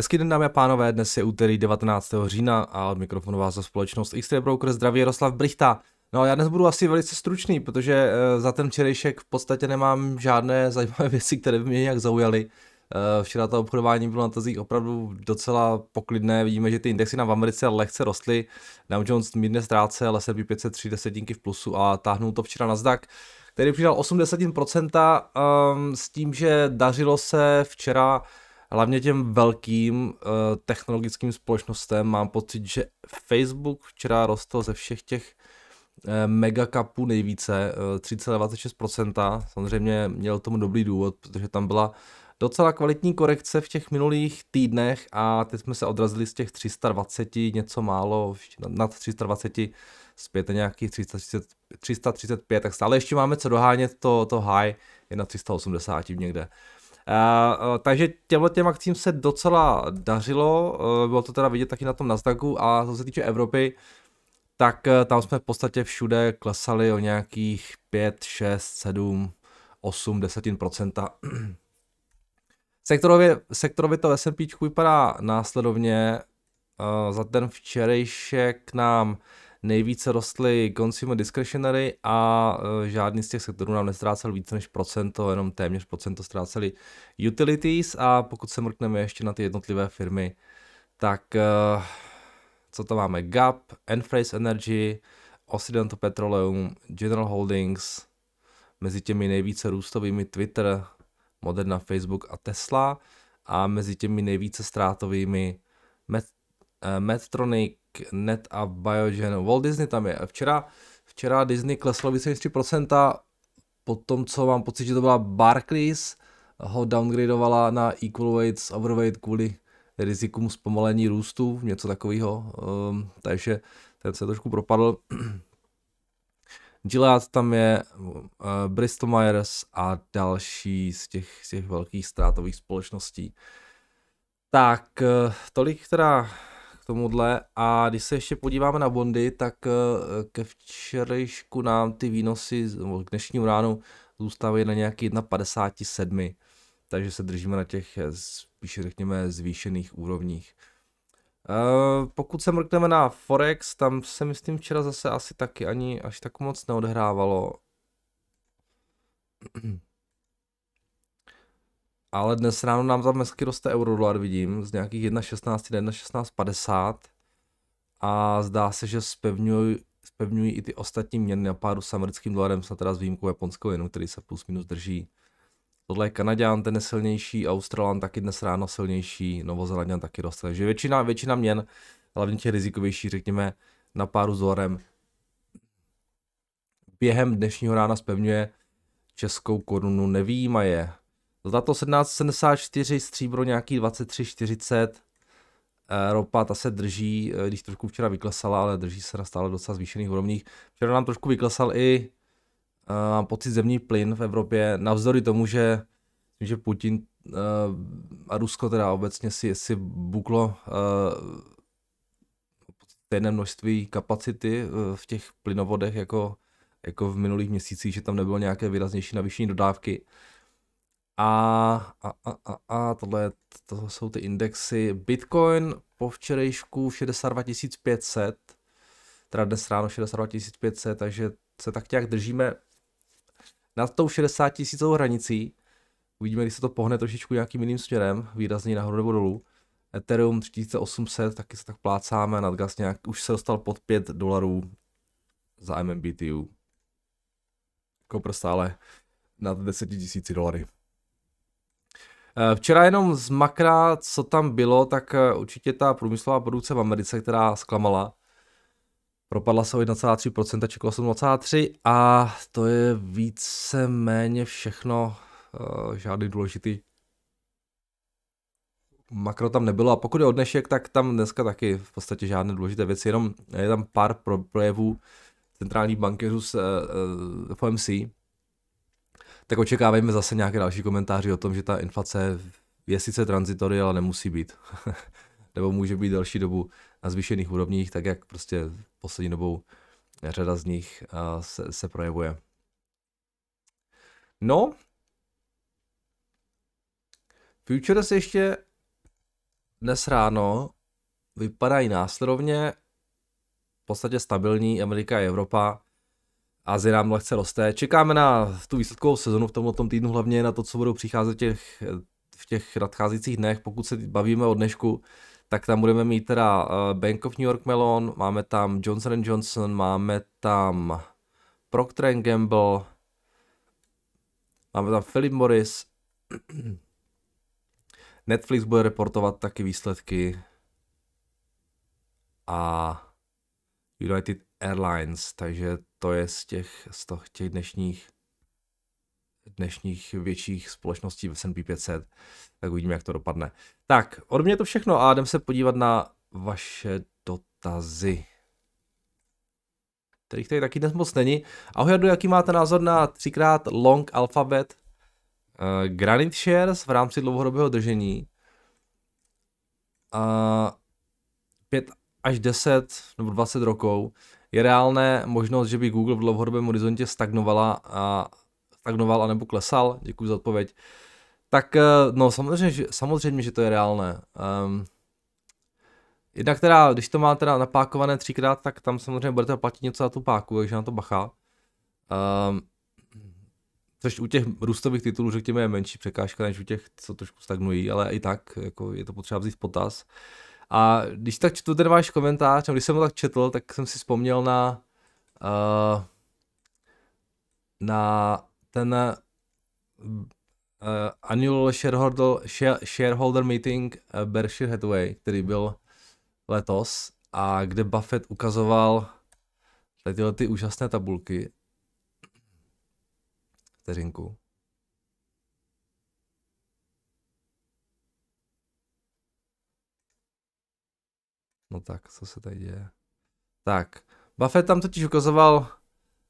Hezký den dámy a pánové, dnes je úterý 19. října a od mikrofonu vás za společnost XT Broker zdraví Jaroslav Brichta. No já dnes budu asi velice stručný, protože eh, za ten včerejšek v podstatě nemám žádné zajímavé věci, které by mě nějak zaujaly. Eh, včera to obchodování bylo na tazích opravdu docela poklidné. Vidíme, že ty indexy na v Americe lehce rostly. Dow Jones mírně ztráce, ale S&P 503 desetinky v plusu a táhnul to včera Nasdaq který přidal 80% ehm, s tím, že dařilo se včera hlavně těm velkým uh, technologickým společnostem mám pocit, že Facebook včera rostl ze všech těch uh, megakapů nejvíce, uh, eh, 3,26%, samozřejmě měl tomu dobrý důvod, protože tam byla docela kvalitní korekce v těch minulých týdnech a teď jsme se odrazili z těch 320, něco málo, nad 320, zpět na nějakých 330, 335, tak stále ještě máme co dohánět to, to high, je na 380 někde. Uh, takže těmhle těm akcím se docela dařilo, uh, bylo to teda vidět taky na tom Nasdaqu a co se týče Evropy, tak uh, tam jsme v podstatě všude klesali o nějakých 5, 6, 7, 8 10 procenta. sektorově, sektorově to S&P vypadá následovně, Uh, za ten včerejšek nám nejvíce rostly consumer discretionary a eh, žádný z těch sektorů nám nestrácel více než procento, jenom téměř procento ztráceli utilities a pokud se mrkneme ještě na ty jednotlivé firmy, tak eh, co to máme? Gap, Enphase Energy, Occidental Petroleum, General Holdings, mezi těmi nejvíce růstovými Twitter, Moderna, Facebook a Tesla a mezi těmi nejvíce ztrátovými Met, eh, Medtronic, Net a Biogen. Walt Disney tam je. Včera, včera Disney kleslo více než 3%, po tom, co mám pocit, že to byla Barclays, ho downgradovala na equal weights, overweight kvůli rizikům zpomalení růstu, něco takového. Um, ehm, takže ten se trošku propadl. Gilead tam je, uh, Bristol Myers a další z těch, z těch velkých ztrátových společností. Tak, uh, tolik teda tomuhle. A když se ještě podíváme na bondy, tak eh, ke včerejšku nám ty výnosy, nebo k dnešnímu ránu, zůstávají na nějaký 1,57. Takže se držíme na těch eh, spíš řekněme zvýšených úrovních. Eh, pokud se mrkneme na Forex, tam se myslím včera zase asi taky ani až tak moc neodhrávalo ale dnes ráno nám tam hezky roste eurodolar, vidím, z nějakých 1,16 na 1,1650 a zdá se, že spevňují, spevňují i ty ostatní měny na páru s americkým dolarem, snad teda s výjimkou japonského jenu, který se plus minus drží. Tohle je Kanaďan, ten je silnější, Australan taky dnes ráno silnější, Novozelanděn taky roste. Takže většina, většina měn, hlavně těch rizikovější, řekněme, na páru s dolarem, během dnešního rána spevňuje českou korunu, nevýjíma je Zlato 1774, stříbro nějaký 23,40, eh, ropa ta se drží, eh, když trošku včera vyklesala, ale drží se na stále docela zvýšených úrovních. Včera nám trošku vyklesal i uh, pocit zemní plyn v Evropě, navzdory tomu, že, že Putin uh, a Rusko teda obecně si, si buklo uh, stejné množství kapacity v těch plynovodech jako, jako v minulých měsících, že tam nebylo nějaké výraznější navýšení dodávky. Uh, a, a, a, a a, tohle to jsou ty indexy. Bitcoin po včerejšku 62 500, teda dnes ráno 62 500, takže se tak nějak držíme nad tou 60 tisícovou hranicí. Uvidíme, když se to pohne trošičku nějakým jiným směrem, výrazně nahoru nebo dolů. Ethereum 3800, taky se tak plácáme, nad gas nějak, už se dostal pod 5 dolarů za MMBTU. Kopr stále nad 10 000 dolary. Eh, včera jenom z makra, co tam bylo, tak eh, určitě ta průmyslová produkce v Americe, která zklamala, propadla se o 1,3%, čekalo jsem 0,3% a to je více-méně všechno, eh, žádný důležitý makro tam nebylo a pokud je o dnešek, tak tam dneska taky v podstatě žádné důležité věci, jenom je tam pár projevů centrálních bankéřů z FOMC, tak očekáváme zase nějaké další komentáři o tom, že ta inflace je sice transitory, ale nemusí být. Nebo může být další dobu na zvýšených úrovních, tak jak prostě poslední dobou řada z nich eh, se, se projevuje. No, Futures ještě dnes ráno vypadají následovně v podstatě stabilní Amerika a Evropa Azie nám lehce roste. Čekáme na tu výsledkovou sezonu v tomto týdnu, hlavně na to, co budou přicházet těch, v těch nadcházejících dnech. Pokud se bavíme o dnešku, tak tam budeme mít teda eh, Bank of New York Melon, máme tam Johnson Johnson, máme tam Procter Gamble, máme tam Philip Morris, Netflix bude reportovat taky výsledky a United Airlines, takže to je z těch, z těch dnešních dnešních větších společností v S&P 500, tak uvidíme, jak to dopadne. Tak, od mě to všechno a jdem se podívat na vaše dotazy. Kterých tady taky dnes moc není. Ahoj, Jardu, jaký máte názor na třikrát long alfabet uh, eh, Granite Shares v rámci dlouhodobého držení? Uh, eh, 5 až 10 nebo 20 rokov je reálné možnost, že by Google v dlouhodobém horizontě stagnovala a stagnoval anebo klesal? Děkuji za odpověď. Tak eh, no samozřejmě, že, samozřejmě, že to je reálné. Um, jednak teda, když to má teda napákované třikrát, tak tam samozřejmě budete platit něco za tu páku, takže na to bacha. Um, což u těch růstových titulů, řekněme, je menší překážka, než u těch, co trošku stagnují, ale i tak jako je to potřeba vzít v potaz. Uh, a když tak čtu ten váš komentář, nebo když jsem ho tak četl, tak jsem si vzpomněl na uh, na ten uh, annual shareholder, shareholder meeting eh, Berkshire Hathaway, který byl letos a kde Buffett ukazoval tady tyhle ty úžasné tabulky. Vteřinku. No tak, co se tady děje? Tak, Buffett tam totiž ukazoval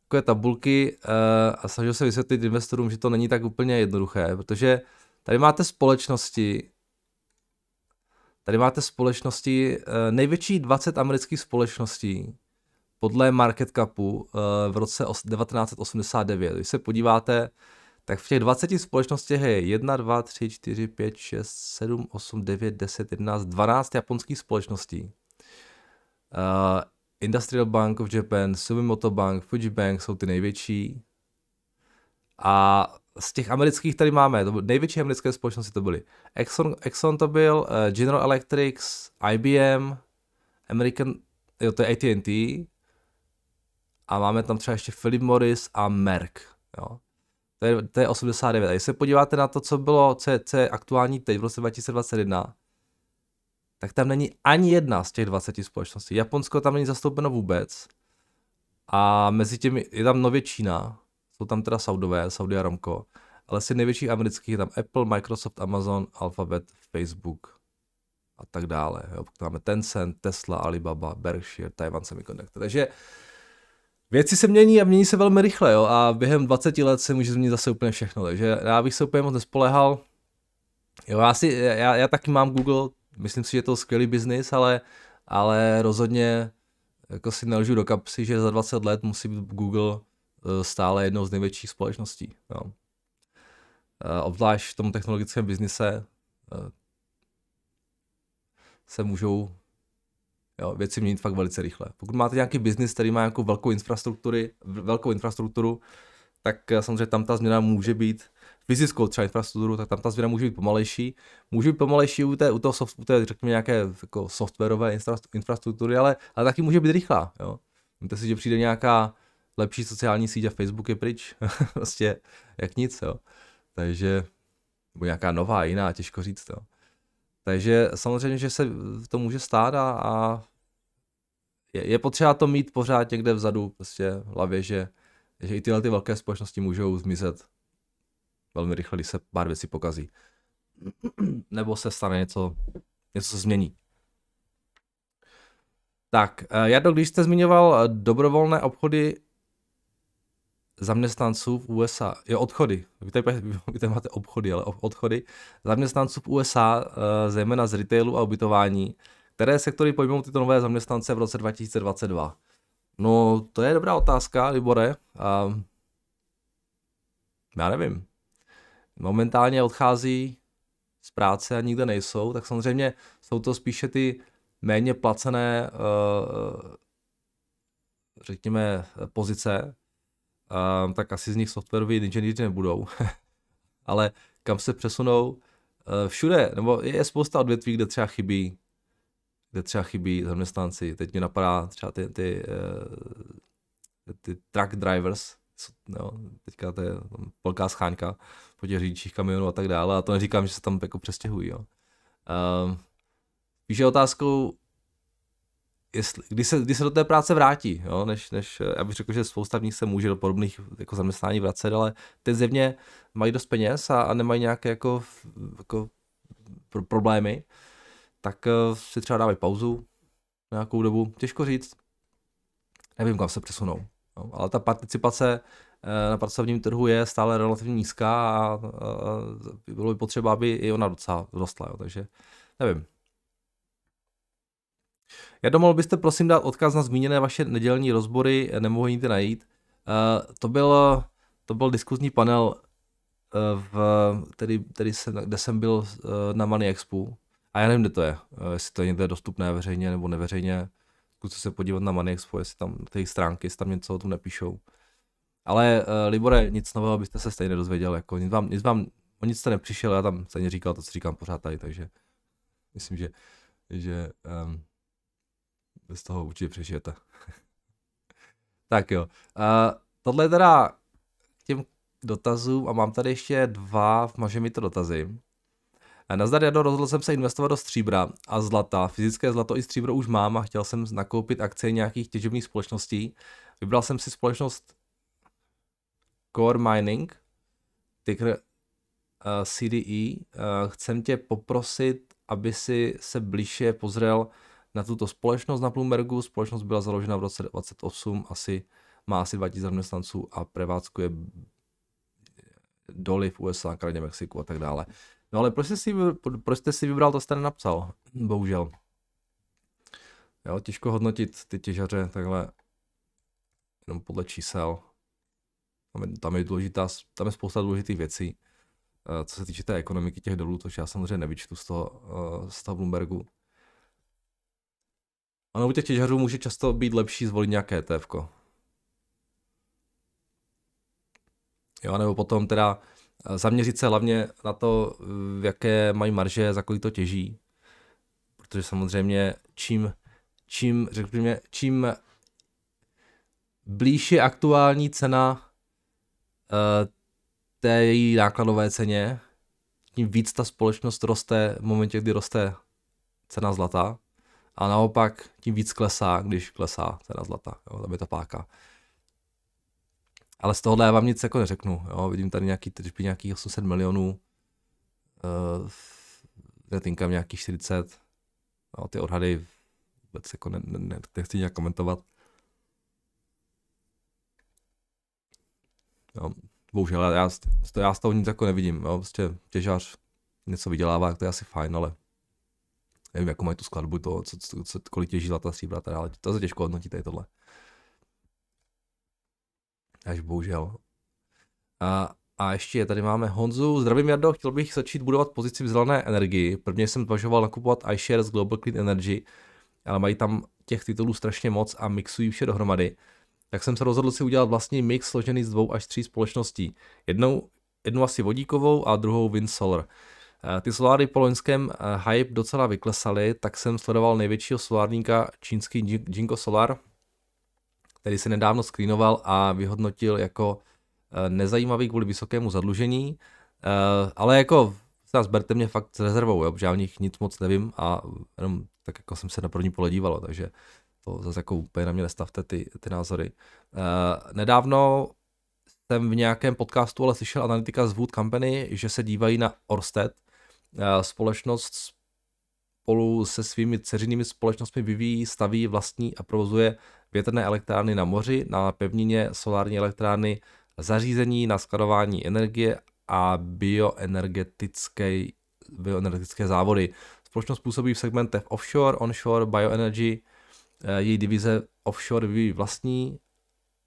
takové tabulky uh, a snažil se vysvětlit investorům, že to není tak úplně jednoduché, protože tady máte společnosti, tady máte společnosti, uh, největší 20 amerických společností podle market capu uh, v roce 1989. Když se podíváte, tak v těch 20 společnostech je 1, 2, 3, 4, 5, 6, 7, 8, 9, 10, 11, 12 japonských společností. Uh, Industrial Bank of Japan, Sumimoto Bank, Fuji Bank jsou ty největší. A z těch amerických tady máme, to byly, největší americké společnosti to byly Exxon, Exxon to byl, uh, General Electric, IBM, American, jo to je AT&T, a máme tam třeba ještě Philip Morris a Merck, jo. To je, to je 89. A když se podíváte na to, co bylo, co je, co je aktuální teď v roce 2021, tak tam není ani jedna z těch 20 společností. Japonsko tam není zastoupeno vůbec. A mezi těmi je tam nově Čína, jsou tam teda Saudové, Saudi Aramco, ale si největší amerických je tam Apple, Microsoft, Amazon, Alphabet, Facebook a tak dále. Jo, pak máme Tencent, Tesla, Alibaba, Berkshire, Taiwan Semiconductor. Takže věci se mění a mění se velmi rychle jo, a během 20 let se může změnit zase úplně všechno, takže já bych se úplně moc nespolehal. Jo, já, si, já, já taky mám Google, myslím si, že je to skvělý biznis, ale, ale rozhodně jako si nelžu do kapsy, že za 20 let musí být Google eh, stále jednou z největších společností. No. Obzvlášť v tom technologickém biznise eh, se můžou jo, věci měnit fakt velice rychle. Pokud máte nějaký biznis, který má nějakou velkou, infrastruktury, velkou infrastrukturu, tak samozřejmě tam ta změna může být fyzickou třeba infrastrukturu, tak tam ta změna může být pomalejší. Může být pomalejší u té, u toho soft, u té, řekněme, nějaké jako softwarové infrastruktury, ale, ale taky může být rychlá. Jo? Víte si, že přijde nějaká lepší sociální síť a Facebook je pryč. prostě jak nic. Jo? Takže nebo nějaká nová, jiná, těžko říct. Jo? Takže samozřejmě, že se to může stát a, a je, je potřeba to mít pořád někde vzadu prostě v hlavě, že, že i tyhle ty velké společnosti můžou zmizet velmi rychle, když se pár věcí pokazí. Nebo se stane něco, něco se změní. Tak, eh, Jardo, když jste zmiňoval eh, dobrovolné obchody zaměstnanců v USA, jo, odchody, vy tady, vy tady máte obchody, ale odchody zaměstnanců v USA, eh, zejména z retailu a ubytování, které sektory pojmou tyto nové zaměstnance v roce 2022? No, to je dobrá otázka, Libore. Um, já nevím momentálně odchází z práce a nikde nejsou, tak samozřejmě jsou to spíše ty méně placené, eh, eh, řekněme, pozice, eh, tak asi z nich softwarový inženýři nebudou. Ale kam se přesunou? Všude, nebo je spousta odvětví, kde třeba chybí kde třeba chybí zaměstnanci. Teď mě napadá třeba ty, ty, ty, ty truck drivers, co, jo, teďka to je tam velká scháňka po těch řidičích kamionů a tak dále, a to neříkám, že se tam jako přestěhují, jo. Uh, je otázkou, jestli, kdy, se, kdy se do té práce vrátí, jo, než, než já bych řekl, že spousta v nich se může do podobných jako zaměstnání vracet, ale ty zjevně mají dost peněz a, a nemají nějaké jako, jako pro, problémy, tak eh, si třeba dávají pauzu nějakou dobu, těžko říct, nevím, kam se přesunou. No, ale ta participace eh, na pracovním trhu je stále relativně nízká a bylo by potřeba, aby i ona docela rostla, jo, takže nevím. Já mohl byste prosím dát odkaz na zmíněné vaše nedělní rozbory, eh, nemohu jinde najít. Eh, to byl, to byl diskuzní panel, v, tedy, tedy se, kde jsem byl na Money Expo a já nevím, kde to je, jestli to je někde dostupné veřejně nebo neveřejně zkuste se podívat na Money Expo, jestli tam ty stránky, jestli tam něco o tom nepíšou. Ale uh, Libore, nic nového byste se stejně dozvěděl, jako nic vám, nic vám, o nic jste nepřišel, já tam stejně říkal to, co říkám pořád tady, takže myslím, že, že um, z toho určitě přežijete. tak jo, uh, tohle je teda k těm dotazům a mám tady ještě dva, maže mi to dotazy. Nazdar Jado, rozhodl jsem se investovat do stříbra a zlata. Fyzické zlato i stříbro už mám a chtěl jsem nakoupit akcie nějakých těžebních společností. Vybral jsem si společnost Core Mining, ticker uh, eh, CDE. Uh, eh, chcem tě poprosit, aby si se blíže pozrel na tuto společnost na Bloombergu. Společnost byla založena v roce 28, asi má asi 2000 zaměstnanců a prevádzkuje doly v USA, Kraně, Mexiku a tak dále. No ale proč jste si, proč jste si vybral, to jste nenapsal, hm, bohužel. Jo, těžko hodnotit ty těžaře takhle jenom podle čísel. Tam je, tam je, důležitá, tam je spousta důležitých věcí. Eh, co se týče té ekonomiky těch dolů, což já samozřejmě nevyčtu z toho, eh, z toho Bloombergu. Ano, u těch těžařů může často být lepší zvolit nějaké ETF. -ko. Jo, nebo potom teda Eh, zaměřit se hlavně na to, v jaké mají marže, za kolik to těží. Protože samozřejmě čím, čím, řekněme, čím blíž je aktuální cena eh, té její nákladové ceně, tím víc ta společnost roste v momentě, kdy roste cena zlata. A naopak tím víc klesá, když klesá cena zlata. Jo, tam je ta páka. Ale z tohohle já vám nic jako neřeknu. Jo? Vidím tady nějaký tržby nějakých 800 milionů, uh, eh, netinkám nějakých 40. No, ty odhady vůbec jako ne, ne, ne, nechci nějak komentovat. Jo, no, bohužel, já, já, já z toho nic jako nevidím. Jo? Prostě těžař něco vydělává, to je asi fajn, ale nevím, jakou mají tu skladbu, to, co, co, co, kolik těží zlata, stříbra Ale tak To se těžko hodnotí tady tohle. Až bohužel. A, a ještě tady máme Honzu. Zdravím Jardo, chtěl bych začít budovat pozici v zelené energii. Prvně jsem zvažoval nakupovat iShares Global Clean Energy, ale mají tam těch titulů strašně moc a mixují vše dohromady. Tak jsem se rozhodl si udělat vlastní mix složený z dvou až tří společností. Jednou, jednu asi vodíkovou a druhou Wind Solar. Eh, ty soláry po loňském eh, hype docela vyklesaly, tak jsem sledoval největšího solárníka čínský Jinko Solar, který se nedávno skrýnoval a vyhodnotil jako eh, nezajímavý kvůli vysokému zadlužení, eh, ale jako nás berte mě fakt s rezervou, jo, protože já o nich nic moc nevím a jenom tak jako jsem se na první díval, takže to zase jako úplně na mě nestavte ty, ty názory. Eh, nedávno jsem v nějakém podcastu ale slyšel analytika z Wood Company, že se dívají na Orsted, společnost spolu se svými dceřinými společnostmi vyvíjí, staví vlastní a provozuje větrné elektrárny na moři, na pevnině, solární elektrárny, zařízení na skladování energie a bioenergetické, bioenergetické závody. Společnost působí v segmentech offshore, onshore, bioenergy, eh, její divize offshore vyvíjí vlastní,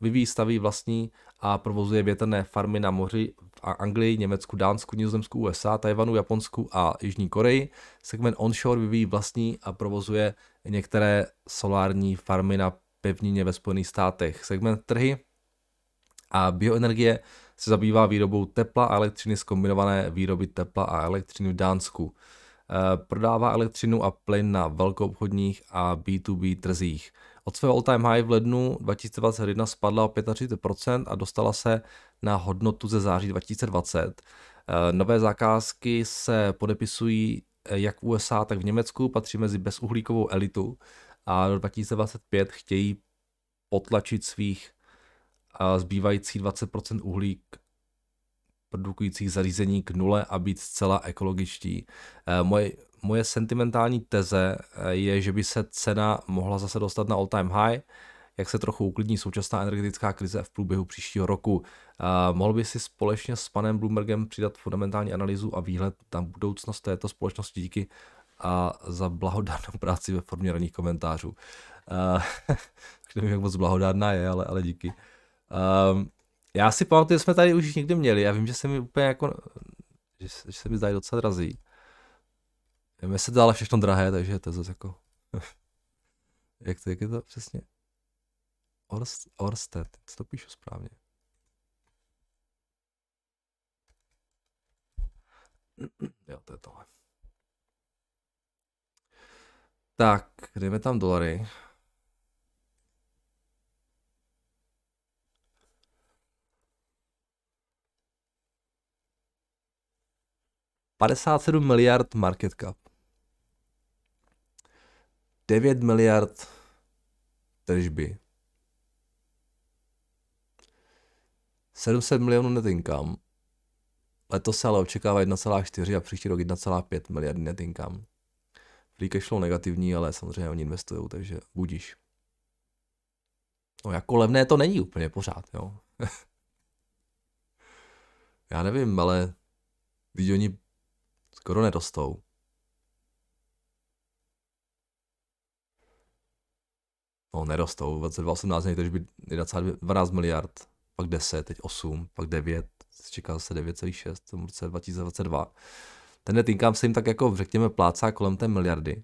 vyvíjí, staví vlastní a provozuje větrné farmy na moři v Anglii, Německu, Dánsku, Nizozemsku, USA, Tajvanu, Japonsku a Jižní Koreji. Segment onshore vyvíjí vlastní a provozuje některé solární farmy na pevnině ve Spojených státech. Segment trhy a bioenergie se zabývá výrobou tepla a elektřiny z kombinované výroby tepla a elektřiny v Dánsku. Eh, prodává elektřinu a plyn na velkoobchodních a B2B trzích. Od svého all-time high v lednu 2021 spadla o 35% a dostala se na hodnotu ze září 2020. Eh, nové zakázky se podepisují eh, jak v USA, tak v Německu, patří mezi bezuhlíkovou elitu a do 2025 chtějí potlačit svých zbývající 20% uhlík produkujících zařízení k nule a být zcela ekologičtí. E, moje, moje sentimentální teze e, je, že by se cena mohla zase dostat na all-time high, jak se trochu uklidní současná energetická krize v průběhu příštího roku. E, mohl by si společně s panem Bloombergem přidat fundamentální analýzu a výhled na budoucnost této společnosti díky a za blahodárnou práci ve formě raných komentářů. Uh, nevím, jak moc blahodárná je, ale, ale díky. Um, já si pamatuju, že jsme tady už někdy měli, já vím, že se mi úplně jako, že, že se mi zdají docela drazí. Mně se dále všechno drahé, takže to je zase jako, jak to, jak je to přesně? Orst, Orsted, co to píšu správně? Jo, to je tohle. Tak, dejme tam dolary. Padesát sedm miliard market cap. Devět miliard tržby. 700 milionů net income. Letos se ale očekává 1,4 a příští rok 1,5 miliardy net income free cash flow negativní, ale samozřejmě oni investují, takže budíš. No jako levné to není úplně pořád, jo. Já nevím, ale když oni skoro nedostou. No, nerostou. V roce 2018 někdy by 12 miliard, pak 10, teď 8, pak 9, čeká se 9,6 v roce 2022. Tenhle týkám se jim tak jako, řekněme, plácá kolem té miliardy.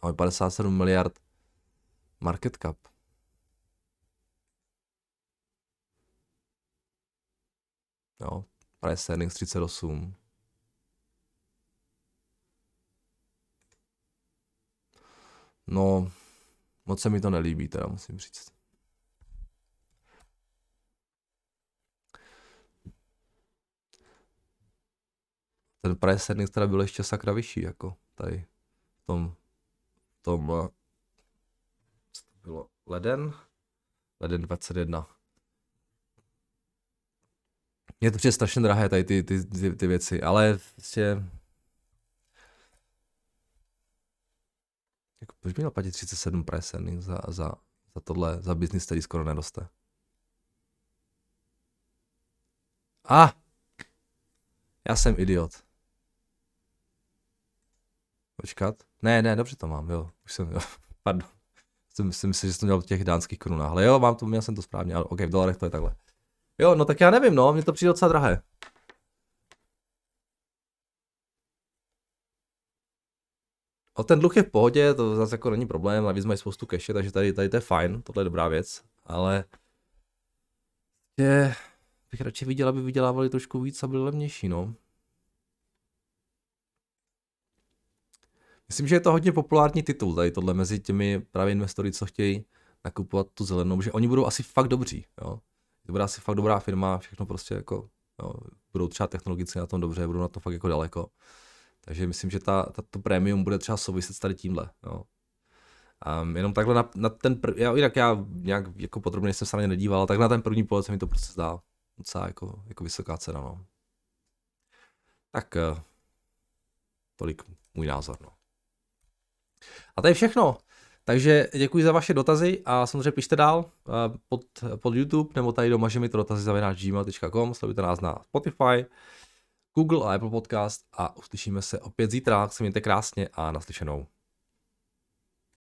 A 57 miliard market cap. Jo, price earnings 38. No, moc se mi to nelíbí, teda musím říct. ten price setting teda byl ještě sakra vyšší, jako tady v tom, v tom, eh, co to bylo, leden, leden 21. Je to přece strašně drahé tady ty, ty, ty, ty věci, ale vlastně... Jako, proč měl platit 37 price za, za, za tohle, za business, který skoro nedoste? A! Ah! Já jsem idiot počkat. Ne, ne, dobře to mám, jo. Už jsem, jo. Pardon. Jsem si myslel, že jsem měl v těch dánských korunách, ale jo, mám to, měl jsem to správně, ale ok, v dolarech to je takhle. Jo, no tak já nevím, no, mně to přijde docela drahé. O ten dluh je v pohodě, to zase jako není problém, navíc mají spoustu cache, takže tady, tady to je fajn, tohle je dobrá věc, ale je, bych radši viděl, aby vydělávali trošku víc a byli levnější, no. Myslím, že je to hodně populární titul tady tohle mezi těmi právě investory, co chtějí nakupovat tu zelenou, že oni budou asi fakt dobří, jo. To bude asi fakt dobrá firma, všechno prostě jako, jo, budou třeba technologicky na tom dobře, budou na to fakt jako daleko. Takže myslím, že ta, tato to prémium bude třeba souviset s tady tímhle, jo. Um, jenom takhle na, na ten první, já, jinak já nějak jako podrobně jsem se na ně nedíval, tak na ten první pohled se mi to prostě zdá docela jako, jako vysoká cena, no. Tak, eh, tolik můj názor, no. A to je všechno. Takže děkuji za vaše dotazy a samozřejmě pište dál eh, pod, pod YouTube nebo tady doma, že mi to dotazy zavináč gmail.com, sledujte nás na Spotify, Google a Apple Podcast a uslyšíme se opět zítra. Se mějte krásně a naslyšenou.